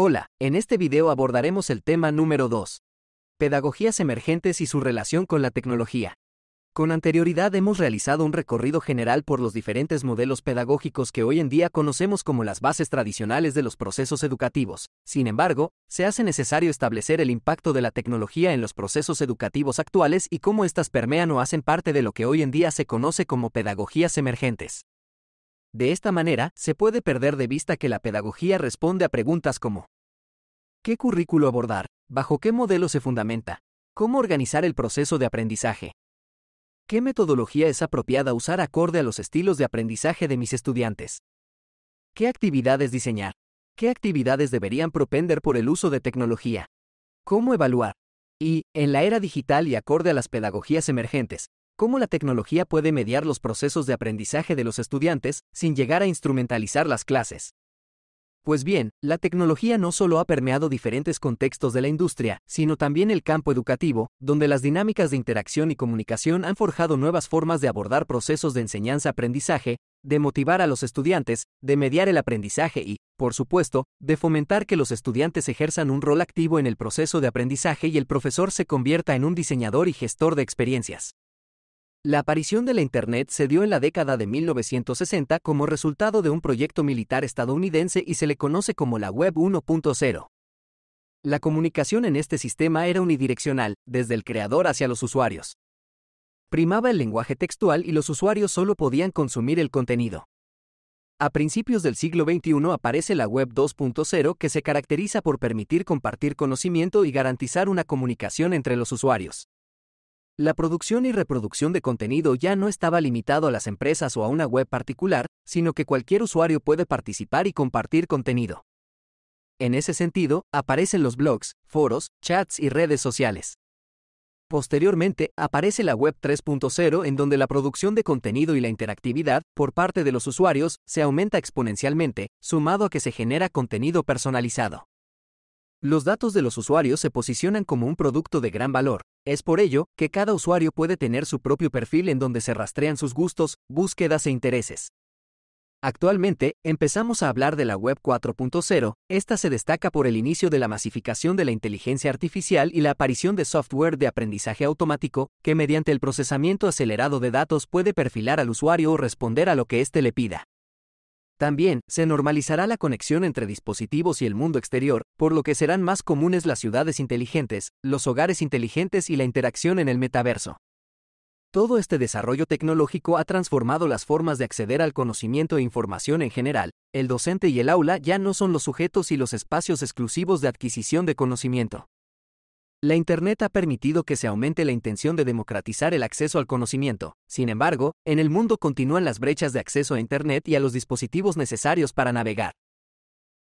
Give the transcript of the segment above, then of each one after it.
Hola, en este video abordaremos el tema número 2. Pedagogías emergentes y su relación con la tecnología. Con anterioridad hemos realizado un recorrido general por los diferentes modelos pedagógicos que hoy en día conocemos como las bases tradicionales de los procesos educativos. Sin embargo, se hace necesario establecer el impacto de la tecnología en los procesos educativos actuales y cómo éstas permean o hacen parte de lo que hoy en día se conoce como pedagogías emergentes. De esta manera, se puede perder de vista que la pedagogía responde a preguntas como ¿Qué currículo abordar? ¿Bajo qué modelo se fundamenta? ¿Cómo organizar el proceso de aprendizaje? ¿Qué metodología es apropiada usar acorde a los estilos de aprendizaje de mis estudiantes? ¿Qué actividades diseñar? ¿Qué actividades deberían propender por el uso de tecnología? ¿Cómo evaluar? Y, en la era digital y acorde a las pedagogías emergentes, cómo la tecnología puede mediar los procesos de aprendizaje de los estudiantes sin llegar a instrumentalizar las clases. Pues bien, la tecnología no solo ha permeado diferentes contextos de la industria, sino también el campo educativo, donde las dinámicas de interacción y comunicación han forjado nuevas formas de abordar procesos de enseñanza-aprendizaje, de motivar a los estudiantes, de mediar el aprendizaje y, por supuesto, de fomentar que los estudiantes ejerzan un rol activo en el proceso de aprendizaje y el profesor se convierta en un diseñador y gestor de experiencias. La aparición de la Internet se dio en la década de 1960 como resultado de un proyecto militar estadounidense y se le conoce como la Web 1.0. La comunicación en este sistema era unidireccional, desde el creador hacia los usuarios. Primaba el lenguaje textual y los usuarios solo podían consumir el contenido. A principios del siglo XXI aparece la Web 2.0 que se caracteriza por permitir compartir conocimiento y garantizar una comunicación entre los usuarios. La producción y reproducción de contenido ya no estaba limitado a las empresas o a una web particular, sino que cualquier usuario puede participar y compartir contenido. En ese sentido, aparecen los blogs, foros, chats y redes sociales. Posteriormente, aparece la Web 3.0 en donde la producción de contenido y la interactividad por parte de los usuarios se aumenta exponencialmente, sumado a que se genera contenido personalizado. Los datos de los usuarios se posicionan como un producto de gran valor, es por ello que cada usuario puede tener su propio perfil en donde se rastrean sus gustos, búsquedas e intereses. Actualmente, empezamos a hablar de la Web 4.0, esta se destaca por el inicio de la masificación de la inteligencia artificial y la aparición de software de aprendizaje automático, que mediante el procesamiento acelerado de datos puede perfilar al usuario o responder a lo que éste le pida. También, se normalizará la conexión entre dispositivos y el mundo exterior, por lo que serán más comunes las ciudades inteligentes, los hogares inteligentes y la interacción en el metaverso. Todo este desarrollo tecnológico ha transformado las formas de acceder al conocimiento e información en general. El docente y el aula ya no son los sujetos y los espacios exclusivos de adquisición de conocimiento. La Internet ha permitido que se aumente la intención de democratizar el acceso al conocimiento. Sin embargo, en el mundo continúan las brechas de acceso a Internet y a los dispositivos necesarios para navegar.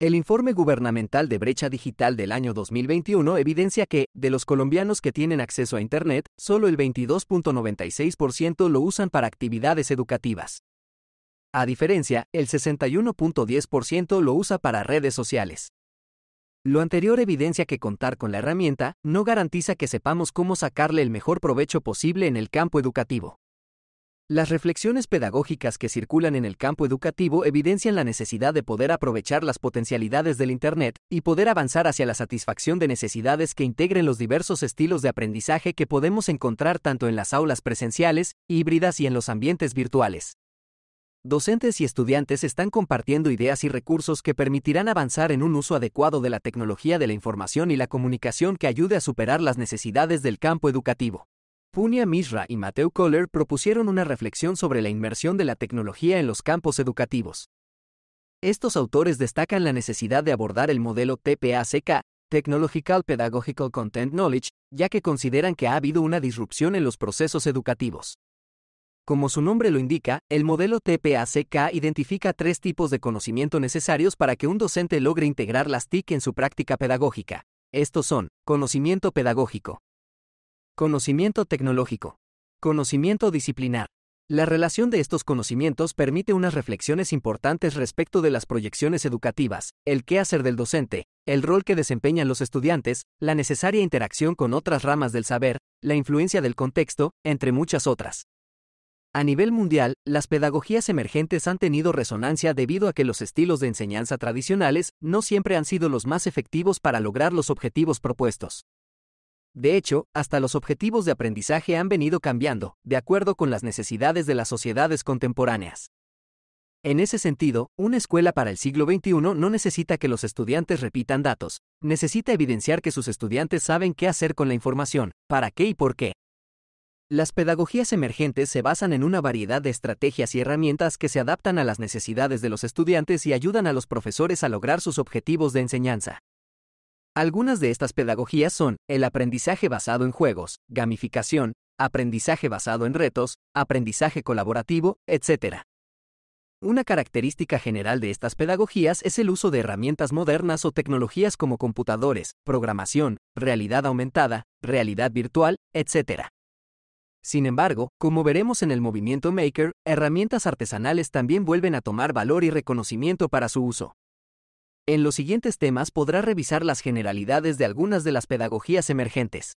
El informe gubernamental de brecha digital del año 2021 evidencia que, de los colombianos que tienen acceso a Internet, solo el 22.96% lo usan para actividades educativas. A diferencia, el 61.10% lo usa para redes sociales. Lo anterior evidencia que contar con la herramienta no garantiza que sepamos cómo sacarle el mejor provecho posible en el campo educativo. Las reflexiones pedagógicas que circulan en el campo educativo evidencian la necesidad de poder aprovechar las potencialidades del Internet y poder avanzar hacia la satisfacción de necesidades que integren los diversos estilos de aprendizaje que podemos encontrar tanto en las aulas presenciales, híbridas y en los ambientes virtuales docentes y estudiantes están compartiendo ideas y recursos que permitirán avanzar en un uso adecuado de la tecnología de la información y la comunicación que ayude a superar las necesidades del campo educativo. Punia Misra y Mateo Kohler propusieron una reflexión sobre la inmersión de la tecnología en los campos educativos. Estos autores destacan la necesidad de abordar el modelo TPACK, Technological Pedagogical Content Knowledge, ya que consideran que ha habido una disrupción en los procesos educativos. Como su nombre lo indica, el modelo TPACK identifica tres tipos de conocimiento necesarios para que un docente logre integrar las TIC en su práctica pedagógica. Estos son, conocimiento pedagógico, conocimiento tecnológico, conocimiento disciplinar. La relación de estos conocimientos permite unas reflexiones importantes respecto de las proyecciones educativas, el qué hacer del docente, el rol que desempeñan los estudiantes, la necesaria interacción con otras ramas del saber, la influencia del contexto, entre muchas otras. A nivel mundial, las pedagogías emergentes han tenido resonancia debido a que los estilos de enseñanza tradicionales no siempre han sido los más efectivos para lograr los objetivos propuestos. De hecho, hasta los objetivos de aprendizaje han venido cambiando, de acuerdo con las necesidades de las sociedades contemporáneas. En ese sentido, una escuela para el siglo XXI no necesita que los estudiantes repitan datos, necesita evidenciar que sus estudiantes saben qué hacer con la información, para qué y por qué. Las pedagogías emergentes se basan en una variedad de estrategias y herramientas que se adaptan a las necesidades de los estudiantes y ayudan a los profesores a lograr sus objetivos de enseñanza. Algunas de estas pedagogías son el aprendizaje basado en juegos, gamificación, aprendizaje basado en retos, aprendizaje colaborativo, etc. Una característica general de estas pedagogías es el uso de herramientas modernas o tecnologías como computadores, programación, realidad aumentada, realidad virtual, etc. Sin embargo, como veremos en el movimiento Maker, herramientas artesanales también vuelven a tomar valor y reconocimiento para su uso. En los siguientes temas podrá revisar las generalidades de algunas de las pedagogías emergentes.